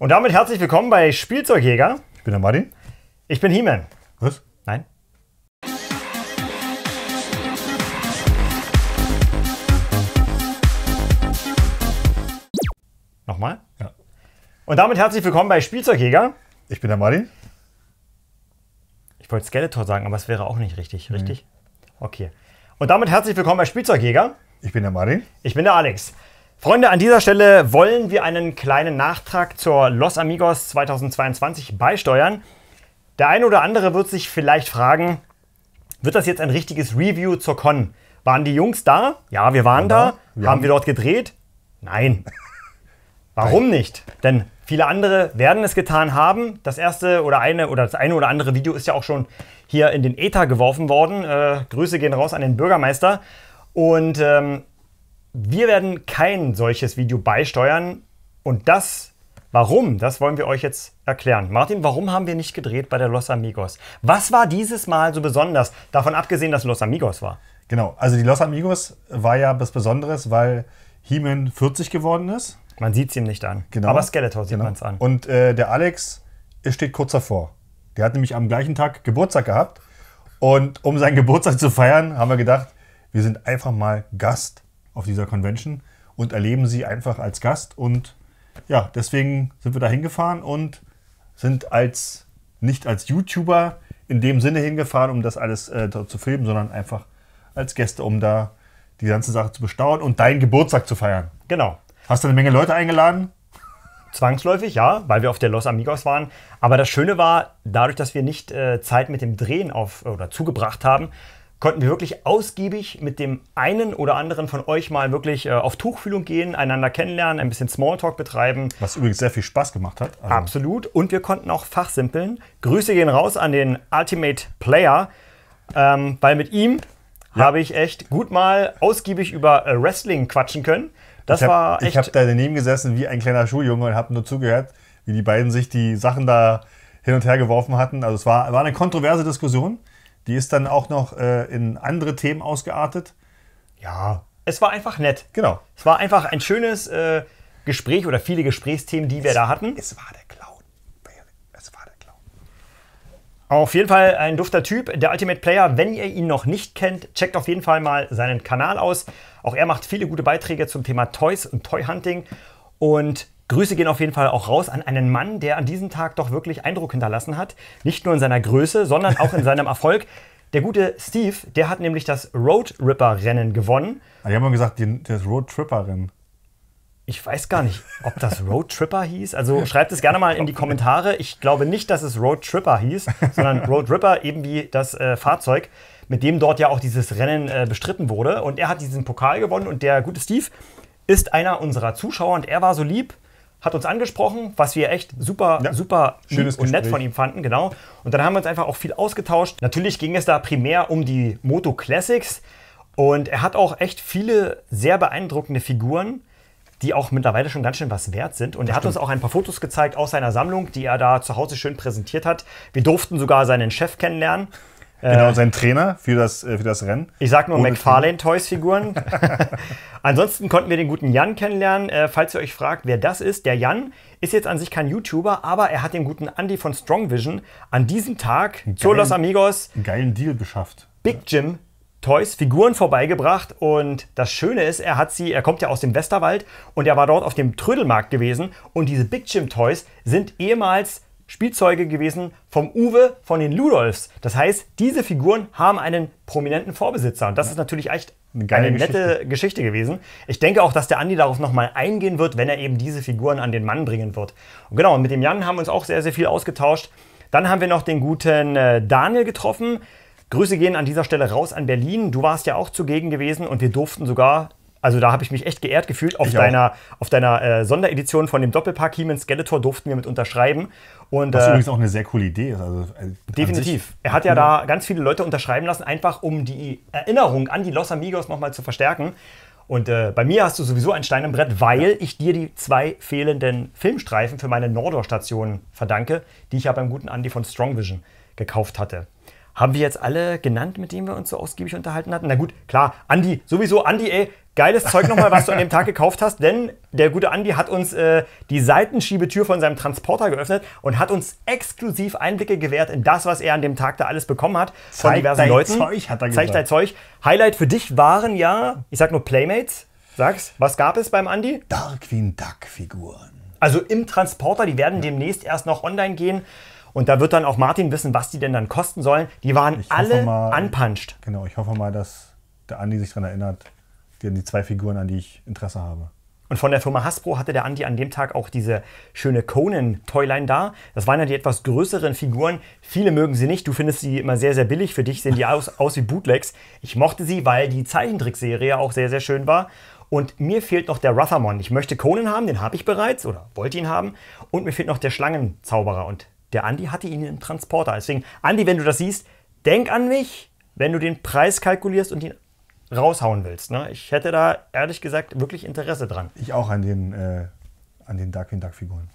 Und damit herzlich willkommen bei Spielzeugjäger. Ich bin der Martin. Ich bin He-Man. Was? Nein. Nochmal? Ja. Und damit herzlich willkommen bei Spielzeugjäger. Ich bin der Martin. Ich wollte Skeletor sagen, aber es wäre auch nicht richtig, richtig? Mhm. Okay. Und damit herzlich willkommen bei Spielzeugjäger. Ich bin der Martin. Ich bin der Alex. Freunde, an dieser Stelle wollen wir einen kleinen Nachtrag zur Los Amigos 2022 beisteuern. Der eine oder andere wird sich vielleicht fragen, wird das jetzt ein richtiges Review zur Con? Waren die Jungs da? Ja, wir waren ja, da. Ja. Haben wir dort gedreht? Nein. Warum Nein. nicht? Denn viele andere werden es getan haben. Das erste oder eine oder das eine oder andere Video ist ja auch schon hier in den Äther geworfen worden. Äh, Grüße gehen raus an den Bürgermeister. Und ähm, wir werden kein solches Video beisteuern und das Warum? Das wollen wir euch jetzt erklären. Martin, warum haben wir nicht gedreht bei der Los Amigos? Was war dieses Mal so besonders, davon abgesehen, dass Los Amigos war? Genau, also die Los Amigos war ja was Besonderes, weil Heeman 40 geworden ist. Man sieht es ihm nicht an. Genau. Aber Skeletor sieht genau. man es an. Und äh, der Alex steht kurz davor. Der hat nämlich am gleichen Tag Geburtstag gehabt. Und um seinen Geburtstag zu feiern, haben wir gedacht, wir sind einfach mal Gast auf dieser Convention und erleben sie einfach als Gast. Und ja, deswegen sind wir da hingefahren und sind als nicht als YouTuber in dem Sinne hingefahren, um das alles äh, zu filmen, sondern einfach als Gäste, um da die ganze Sache zu bestaunen und deinen Geburtstag zu feiern. Genau. Hast du eine Menge Leute eingeladen? Zwangsläufig, ja, weil wir auf der Los Amigos waren. Aber das Schöne war, dadurch, dass wir nicht äh, Zeit mit dem Drehen auf, oder zugebracht haben, konnten wir wirklich ausgiebig mit dem einen oder anderen von euch mal wirklich äh, auf Tuchfühlung gehen, einander kennenlernen, ein bisschen Smalltalk betreiben. Was übrigens sehr viel Spaß gemacht hat. Also. Absolut. Und wir konnten auch fachsimpeln. Grüße gehen raus an den Ultimate Player, ähm, weil mit ihm ja. habe ich echt gut mal ausgiebig über äh, Wrestling quatschen können. Das ich hab, war echt. Ich habe da daneben gesessen wie ein kleiner Schuljunge und habe nur zugehört, wie die beiden sich die Sachen da hin und her geworfen hatten. Also es war, war eine kontroverse Diskussion. Die ist dann auch noch äh, in andere Themen ausgeartet. Ja, es war einfach nett. Genau. Es war einfach ein schönes äh, Gespräch oder viele Gesprächsthemen, die wir es, da hatten. Es war der Clown. Es war der Clown. Auf jeden Fall ein dufter Typ, der Ultimate Player. Wenn ihr ihn noch nicht kennt, checkt auf jeden Fall mal seinen Kanal aus. Auch er macht viele gute Beiträge zum Thema Toys und Toy Hunting. Und Grüße gehen auf jeden Fall auch raus an einen Mann, der an diesem Tag doch wirklich Eindruck hinterlassen hat. Nicht nur in seiner Größe, sondern auch in seinem Erfolg. Der gute Steve, der hat nämlich das Road Ripper Rennen gewonnen. die haben mal gesagt, das Road Tripper Rennen. Ich weiß gar nicht, ob das Road Tripper hieß. Also schreibt es gerne mal in die Kommentare. Ich glaube nicht, dass es Road Tripper hieß, sondern Road Ripper eben wie das äh, Fahrzeug, mit dem dort ja auch dieses Rennen äh, bestritten wurde. Und er hat diesen Pokal gewonnen und der gute Steve ist einer unserer Zuschauer und er war so lieb, hat uns angesprochen, was wir echt super, ja, super schönes und Gespräch. nett von ihm fanden, genau. Und dann haben wir uns einfach auch viel ausgetauscht. Natürlich ging es da primär um die Moto Classics und er hat auch echt viele sehr beeindruckende Figuren, die auch mittlerweile schon ganz schön was wert sind. Und das er hat stimmt. uns auch ein paar Fotos gezeigt aus seiner Sammlung, die er da zu Hause schön präsentiert hat. Wir durften sogar seinen Chef kennenlernen. Genau, äh, sein Trainer für das, äh, für das Rennen. Ich sag nur McFarlane-Toys-Figuren. Ansonsten konnten wir den guten Jan kennenlernen. Äh, falls ihr euch fragt, wer das ist, der Jan ist jetzt an sich kein YouTuber, aber er hat den guten Andy von Strong Vision an diesem Tag zu Los Amigos einen geilen Deal geschafft. Big Jim Toys Figuren vorbeigebracht und das Schöne ist, er hat sie, er kommt ja aus dem Westerwald und er war dort auf dem Trödelmarkt gewesen und diese Big Jim Toys sind ehemals Spielzeuge gewesen vom Uwe von den Ludolfs. Das heißt, diese Figuren haben einen prominenten Vorbesitzer. Und das ja. ist natürlich echt eine, eine nette Geschichte gewesen. Ich denke auch, dass der Andi darauf nochmal eingehen wird, wenn er eben diese Figuren an den Mann bringen wird. Und genau, mit dem Jan haben wir uns auch sehr, sehr viel ausgetauscht. Dann haben wir noch den guten äh, Daniel getroffen. Grüße gehen an dieser Stelle raus an Berlin. Du warst ja auch zugegen gewesen und wir durften sogar also da habe ich mich echt geehrt gefühlt. Auf ich deiner, auf deiner äh, Sonderedition von dem Doppelpack he Skeletor durften wir mit unterschreiben. Und, das äh, übrigens auch eine sehr coole Idee. Also, äh, definitiv. Er hat ja da ganz viele Leute unterschreiben lassen, einfach um die Erinnerung an die Los Amigos nochmal zu verstärken. Und äh, bei mir hast du sowieso einen Stein im Brett, weil ich dir die zwei fehlenden Filmstreifen für meine Nordor-Station verdanke, die ich ja beim guten Andy von Strong Vision gekauft hatte. Haben wir jetzt alle genannt, mit denen wir uns so ausgiebig unterhalten hatten? Na gut, klar, Andi, sowieso, Andi, ey, geiles Zeug nochmal, was du an dem Tag gekauft hast, denn der gute Andi hat uns äh, die Seitenschiebetür von seinem Transporter geöffnet und hat uns exklusiv Einblicke gewährt in das, was er an dem Tag da alles bekommen hat von Zeig diversen dein Leuten. Zeug, hat er gesagt. Zeig dein Zeug. Highlight für dich waren ja, ich sag nur Playmates. Sag's, was gab es beim Andi? Darkwing Duck Figuren. Also im Transporter, die werden demnächst erst noch online gehen. Und da wird dann auch Martin wissen, was die denn dann kosten sollen. Die waren ich alle mal, unpunched. Genau, ich hoffe mal, dass der Andi sich daran erinnert, die, die zwei Figuren, an die ich Interesse habe. Und von der Firma Hasbro hatte der Andi an dem Tag auch diese schöne Conan-Toyline da. Das waren ja die etwas größeren Figuren. Viele mögen sie nicht. Du findest sie immer sehr, sehr billig. Für dich sehen die aus, aus wie Bootlegs. Ich mochte sie, weil die Zeichentrickserie auch sehr, sehr schön war. Und mir fehlt noch der Ruthermon. Ich möchte Conan haben, den habe ich bereits oder wollte ihn haben. Und mir fehlt noch der Schlangenzauberer. Und der Andi hatte ihn im Transporter. Deswegen, Andi, wenn du das siehst, denk an mich, wenn du den Preis kalkulierst und ihn raushauen willst. Ne? Ich hätte da ehrlich gesagt wirklich Interesse dran. Ich auch an den, äh, an den Darkwing Duck Figuren.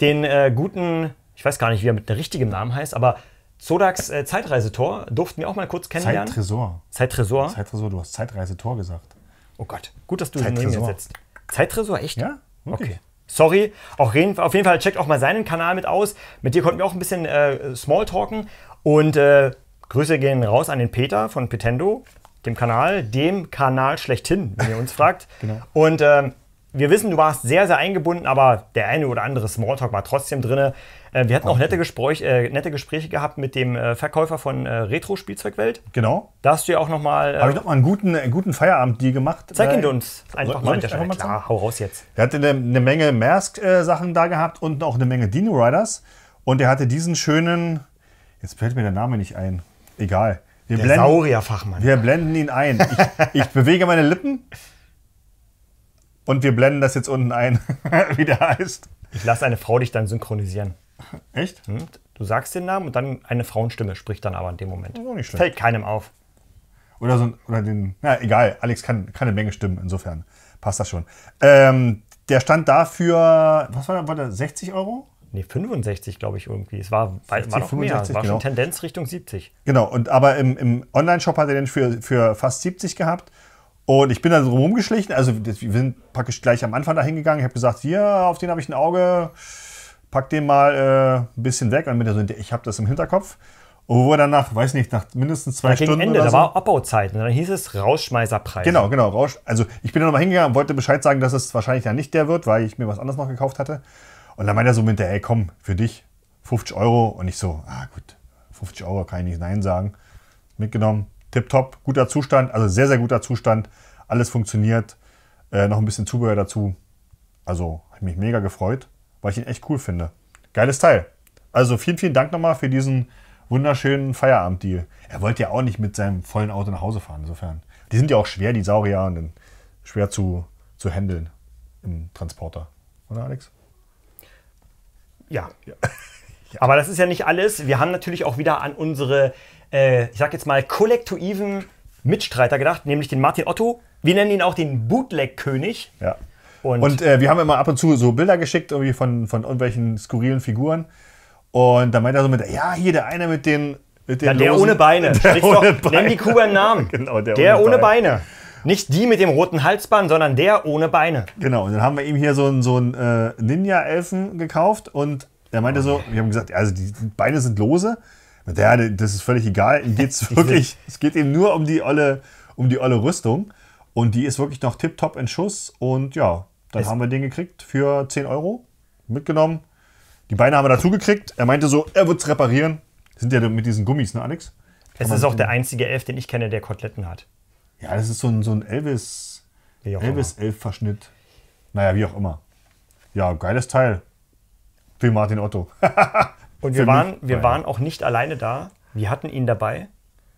Den äh, guten, ich weiß gar nicht, wie er mit richtigem Namen heißt, aber Zodaks äh, Zeitreisetor durften wir auch mal kurz kennenlernen. Zeittresor. Zeittresor? Zeittresor, du hast Zeitreisetor gesagt. Oh Gott, gut, dass du den Namen setzt. Zeittresor, echt? Ja, wirklich. Okay. Sorry, auch auf jeden Fall checkt auch mal seinen Kanal mit aus. Mit dir konnten wir auch ein bisschen äh, Smalltalken. Und äh, Grüße gehen raus an den Peter von Petendo, dem Kanal, dem Kanal schlechthin, wenn ihr uns fragt. Genau. Und ähm, wir wissen, du warst sehr, sehr eingebunden, aber der eine oder andere Smalltalk war trotzdem drin. Äh, wir hatten auch nette, äh, nette Gespräche gehabt mit dem äh, Verkäufer von äh, Retro-Spielzeugwelt. Genau. Da hast du ja auch nochmal. Äh, Habe ich nochmal einen guten, einen äh, guten Feierabend-Deal gemacht. Zeig ihn uns einfach mal. Ich einfach mal Klar, hau raus jetzt. Er hatte eine, eine Menge Maersk-Sachen da gehabt und auch eine Menge Dino Riders. Und er hatte diesen schönen. Jetzt fällt mir der Name nicht ein. Egal. Wir der blenden, Saurierfachmann. Wir blenden ihn ein. ich, ich bewege meine Lippen. Und wir blenden das jetzt unten ein, wie der heißt. Ich lasse eine Frau dich dann synchronisieren. Echt? Hm? Du sagst den Namen und dann eine Frauenstimme spricht dann aber in dem Moment. Oh, nicht schlecht. Fällt keinem auf. Oder so ein, oder den, na egal, Alex kann, kann eine Menge stimmen, insofern passt das schon. Ähm, der stand dafür, was war der, war da 60 Euro? Nee, 65 glaube ich irgendwie. Es war, 60, war noch 65, mehr, war genau. schon Tendenz Richtung 70. Genau, und aber im, im Online-Shop hat er den für, für fast 70 gehabt und ich bin dann so rumgeschlichen, also wir sind praktisch gleich am Anfang da hingegangen. Ich habe gesagt, hier, auf den habe ich ein Auge, pack den mal äh, ein bisschen weg. Und mit der so, ich habe das im Hinterkopf. Und wo wir dann nach, weiß nicht, nach mindestens zwei da Stunden. Ende, oder so, da war Abbauzeit. Und dann hieß es Rausschmeißerpreis. Genau, genau. Rausch, also ich bin dann nochmal hingegangen und wollte Bescheid sagen, dass es wahrscheinlich dann nicht der wird, weil ich mir was anderes noch gekauft hatte. Und dann meinte er so mit der, ey, komm, für dich 50 Euro. Und ich so, ah gut, 50 Euro kann ich nicht Nein sagen. Mitgenommen, tipptopp, guter Zustand, also sehr, sehr guter Zustand. Alles funktioniert. Äh, noch ein bisschen Zubehör dazu. Also, habe mich mega gefreut, weil ich ihn echt cool finde. Geiles Teil. Also, vielen, vielen Dank nochmal für diesen wunderschönen Feierabend-Deal. Er wollte ja auch nicht mit seinem vollen Auto nach Hause fahren, insofern. Die sind ja auch schwer, die Saurier, und dann schwer zu, zu handeln im Transporter. Oder, Alex? Ja. ja. Aber das ist ja nicht alles. Wir haben natürlich auch wieder an unsere, äh, ich sag jetzt mal, kollektiven Mitstreiter gedacht, nämlich den Martin Otto. Wir nennen ihn auch den Bootleg-König. Ja. Und, und äh, wir haben immer ab und zu so Bilder geschickt irgendwie von, von irgendwelchen skurrilen Figuren. Und da meint er so mit, ja, hier der eine mit den. Mit den ja, der losen, ohne Beine. Nenn die Kuh einen Namen. Genau, der, der ohne, ohne Beine. Beine. Nicht die mit dem roten Halsband, sondern der ohne Beine. Genau, und dann haben wir ihm hier so einen so äh, Ninja-Elfen gekauft und er meinte so, wir haben gesagt, also die, Beine sind lose. Ja, das ist völlig egal. Ihm geht's wirklich, es geht ihm nur um die olle, um die olle Rüstung. Und die ist wirklich noch tiptop in Schuss. Und ja, dann es haben wir den gekriegt für 10 Euro. Mitgenommen. Die Beine haben wir dazu gekriegt. Er meinte so, er wird es reparieren. Das sind ja mit diesen Gummis, ne, Alex? Kann es ist auch der einzige Elf, den ich kenne, der Koteletten hat. Ja, das ist so ein, so ein Elvis, Elvis-Elf-Verschnitt. Naja, wie auch immer. Ja, geiles Teil. Für Martin Otto. und wir, waren, wir waren auch nicht alleine da. Wir hatten ihn dabei,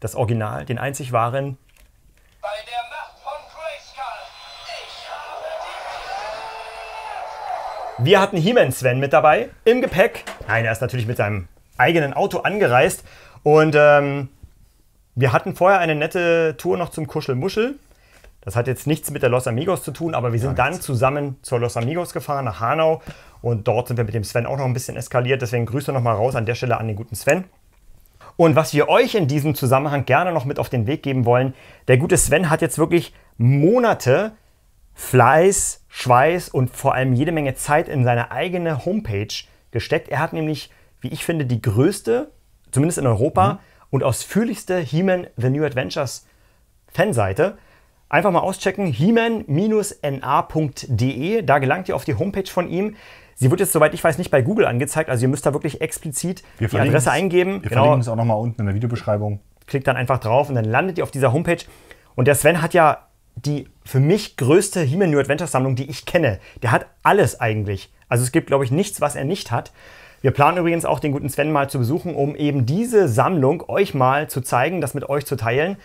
das Original, den einzig wahren. Bei der Macht von Grayskull, ich habe die Wir hatten He-Man Sven mit dabei, im Gepäck. Nein, er ist natürlich mit seinem eigenen Auto angereist. Und ähm, wir hatten vorher eine nette Tour noch zum Kuschelmuschel. Das hat jetzt nichts mit der Los Amigos zu tun, aber wir sind dann zusammen zur Los Amigos gefahren, nach Hanau. Und dort sind wir mit dem Sven auch noch ein bisschen eskaliert. Deswegen Grüße nochmal raus an der Stelle an den guten Sven. Und was wir euch in diesem Zusammenhang gerne noch mit auf den Weg geben wollen, der gute Sven hat jetzt wirklich Monate Fleiß, Schweiß und vor allem jede Menge Zeit in seine eigene Homepage gesteckt. Er hat nämlich, wie ich finde, die größte, zumindest in Europa, mhm. und ausführlichste He-Man The New Adventures Fanseite. Einfach mal auschecken, he-na.de, man e. da gelangt ihr auf die Homepage von ihm. Sie wird jetzt, soweit ich weiß, nicht bei Google angezeigt, also ihr müsst da wirklich explizit wir die Adresse eingeben. Wir genau. verlinken es auch nochmal unten in der Videobeschreibung. Klickt dann einfach drauf und dann landet ihr auf dieser Homepage. Und der Sven hat ja die für mich größte He-Man New Adventure Sammlung, die ich kenne. Der hat alles eigentlich. Also es gibt, glaube ich, nichts, was er nicht hat. Wir planen übrigens auch, den guten Sven mal zu besuchen, um eben diese Sammlung euch mal zu zeigen, das mit euch zu teilen.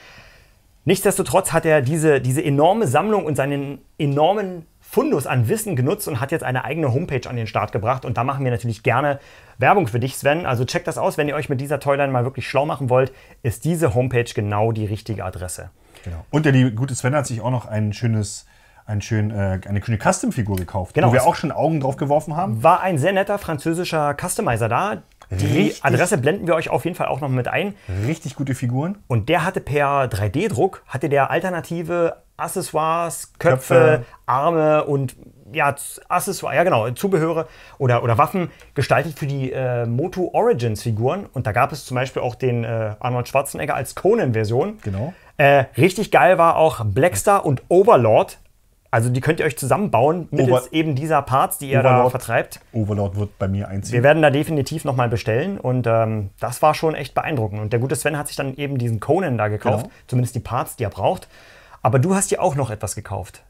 Nichtsdestotrotz hat er diese, diese enorme Sammlung und seinen enormen Fundus an Wissen genutzt und hat jetzt eine eigene Homepage an den Start gebracht. Und da machen wir natürlich gerne Werbung für dich, Sven. Also checkt das aus, wenn ihr euch mit dieser Toyline mal wirklich schlau machen wollt, ist diese Homepage genau die richtige Adresse. Genau. Und der liebe gute Sven hat sich auch noch ein schönes einen schönen, äh, eine schöne Custom-Figur gekauft, genau. wo wir auch schon Augen drauf geworfen haben. War ein sehr netter französischer Customizer da, die Adresse blenden wir euch auf jeden Fall auch noch mit ein. Richtig gute Figuren. Und der hatte per 3D-Druck, hatte der alternative Accessoires, Köpfe, Köpfe, Arme und ja, Accessoires, ja genau, Zubehöre oder, oder Waffen gestaltet für die äh, Moto Origins Figuren. Und da gab es zum Beispiel auch den äh, Arnold Schwarzenegger als Conan-Version. Genau. Äh, richtig geil war auch Blackstar und Overlord, also die könnt ihr euch zusammenbauen mittels Over eben dieser Parts, die ihr Overlord, da vertreibt. Overlord wird bei mir einziehen. Wir werden da definitiv nochmal bestellen und ähm, das war schon echt beeindruckend. Und der gute Sven hat sich dann eben diesen Conan da gekauft, genau. zumindest die Parts, die er braucht. Aber du hast dir auch noch etwas gekauft.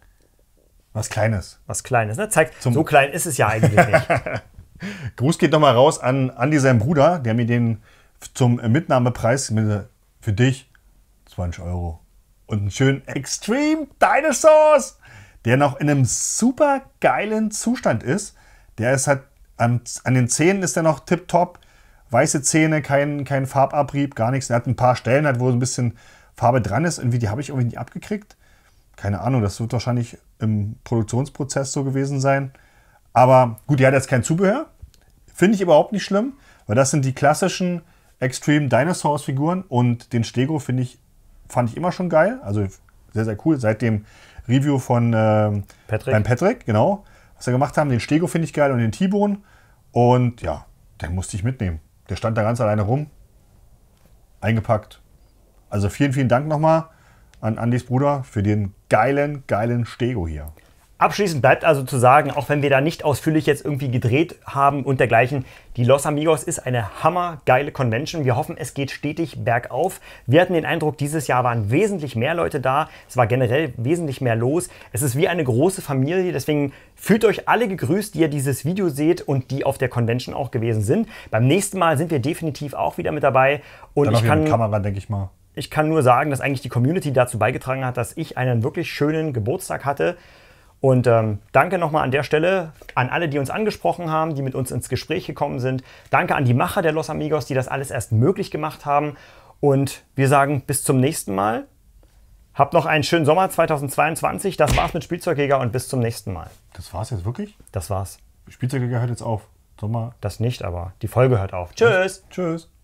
Was Kleines. Was Kleines, ne? Zeigt, Zum so klein ist es ja eigentlich nicht. Gruß geht nochmal raus an Andi, seinen Bruder, der mir den zum Mitnahmepreis für dich 20 Euro und einen schönen Extreme Dinosaurs der noch in einem super geilen Zustand ist. Der ist halt an, an den Zähnen ist er noch tipptopp. Weiße Zähne, kein, kein Farbabrieb, gar nichts. Er hat ein paar Stellen, halt, wo ein bisschen Farbe dran ist. Irgendwie, die habe ich irgendwie nicht abgekriegt. Keine Ahnung, das wird wahrscheinlich im Produktionsprozess so gewesen sein. Aber gut, der hat jetzt kein Zubehör. Finde ich überhaupt nicht schlimm, weil das sind die klassischen Extreme Dinosaurs Figuren und den Stego finde ich, fand ich immer schon geil. Also sehr, sehr cool. Seitdem Review von ähm, Patrick. Beim Patrick, genau. Was wir gemacht haben, den Stego finde ich geil und den T-Bone. Und ja, den musste ich mitnehmen. Der stand da ganz alleine rum, eingepackt. Also vielen, vielen Dank nochmal an Andys Bruder für den geilen, geilen Stego hier. Abschließend bleibt also zu sagen, auch wenn wir da nicht ausführlich jetzt irgendwie gedreht haben und dergleichen, die Los Amigos ist eine hammergeile Convention. Wir hoffen, es geht stetig bergauf. Wir hatten den Eindruck, dieses Jahr waren wesentlich mehr Leute da. Es war generell wesentlich mehr los. Es ist wie eine große Familie. Deswegen fühlt euch alle gegrüßt, die ihr dieses Video seht und die auf der Convention auch gewesen sind. Beim nächsten Mal sind wir definitiv auch wieder mit dabei. Und Dann ich kann. Kamera, denke ich mal. Ich kann nur sagen, dass eigentlich die Community dazu beigetragen hat, dass ich einen wirklich schönen Geburtstag hatte. Und ähm, danke nochmal an der Stelle an alle, die uns angesprochen haben, die mit uns ins Gespräch gekommen sind. Danke an die Macher der Los Amigos, die das alles erst möglich gemacht haben. Und wir sagen bis zum nächsten Mal. Habt noch einen schönen Sommer 2022. Das war's mit Spielzeugjäger und bis zum nächsten Mal. Das war's jetzt wirklich? Das war's. Spielzeugjäger hört jetzt auf. Sommer. Das nicht, aber die Folge hört auf. Tschüss. Tschüss.